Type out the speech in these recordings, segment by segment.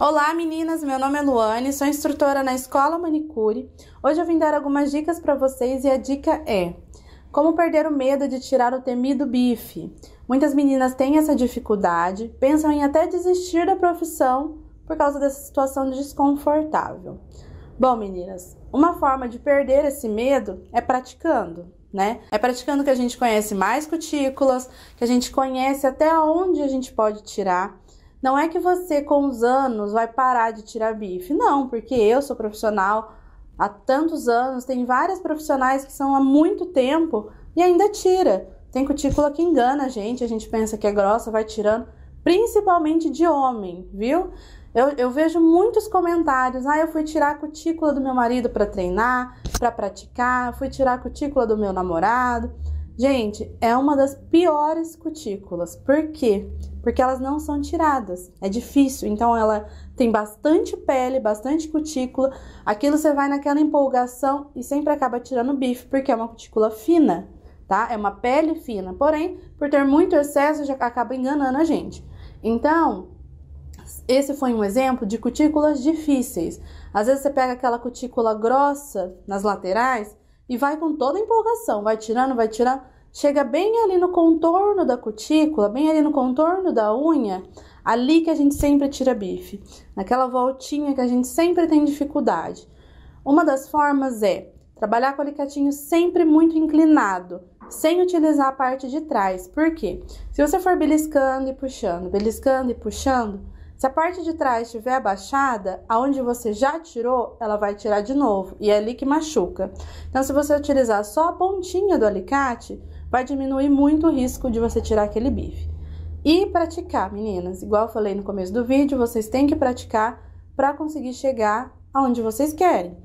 Olá meninas, meu nome é Luane, sou instrutora na Escola Manicure. Hoje eu vim dar algumas dicas para vocês e a dica é: como perder o medo de tirar o temido bife? Muitas meninas têm essa dificuldade, pensam em até desistir da profissão por causa dessa situação desconfortável. Bom, meninas, uma forma de perder esse medo é praticando. Né? É praticando que a gente conhece mais cutículas, que a gente conhece até onde a gente pode tirar. Não é que você com os anos vai parar de tirar bife, não, porque eu sou profissional há tantos anos, tem várias profissionais que são há muito tempo e ainda tira. Tem cutícula que engana a gente, a gente pensa que é grossa, vai tirando, principalmente de homem, viu? Eu, eu vejo muitos comentários. Ah, eu fui tirar a cutícula do meu marido para treinar, para praticar, fui tirar a cutícula do meu namorado. Gente, é uma das piores cutículas. Por quê? Porque elas não são tiradas. É difícil. Então ela tem bastante pele, bastante cutícula. Aquilo você vai naquela empolgação e sempre acaba tirando bife, porque é uma cutícula fina, tá? É uma pele fina. Porém, por ter muito excesso, já acaba enganando a gente. Então, esse foi um exemplo de cutículas difíceis. Às vezes você pega aquela cutícula grossa nas laterais e vai com toda empolgação, vai tirando, vai tirando chega bem ali no contorno da cutícula, bem ali no contorno da unha, ali que a gente sempre tira bife, naquela voltinha que a gente sempre tem dificuldade. Uma das formas é trabalhar com o alicatinho sempre muito inclinado, sem utilizar a parte de trás. Por quê? Se você for beliscando e puxando, beliscando e puxando, se a parte de trás estiver abaixada, aonde você já tirou, ela vai tirar de novo e é ali que machuca. Então, se você utilizar só a pontinha do alicate, vai diminuir muito o risco de você tirar aquele bife. E praticar, meninas, igual eu falei no começo do vídeo, vocês têm que praticar para conseguir chegar aonde vocês querem.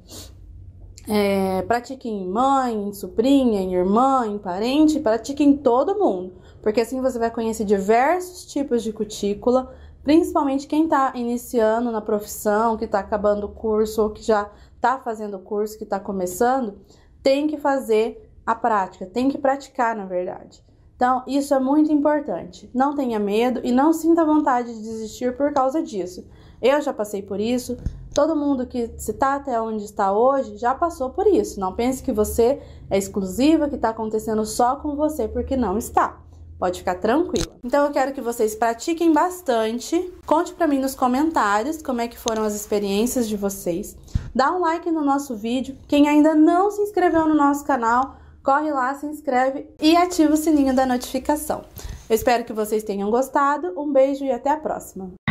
É, em mãe, em sobrinha, em irmã, em parente, em todo mundo, porque assim você vai conhecer diversos tipos de cutícula, principalmente quem está iniciando na profissão, que está acabando o curso ou que já está fazendo o curso, que está começando, tem que fazer a prática, tem que praticar, na verdade. Então, isso é muito importante. Não tenha medo e não sinta vontade de desistir por causa disso. Eu já passei por isso, todo mundo que se está até onde está hoje já passou por isso. Não pense que você é exclusiva, que está acontecendo só com você, porque não está. Pode ficar tranquila. Então eu quero que vocês pratiquem bastante. Conte para mim nos comentários como é que foram as experiências de vocês. Dá um like no nosso vídeo. Quem ainda não se inscreveu no nosso canal, Corre lá, se inscreve e ativa o sininho da notificação. Eu espero que vocês tenham gostado. Um beijo e até a próxima!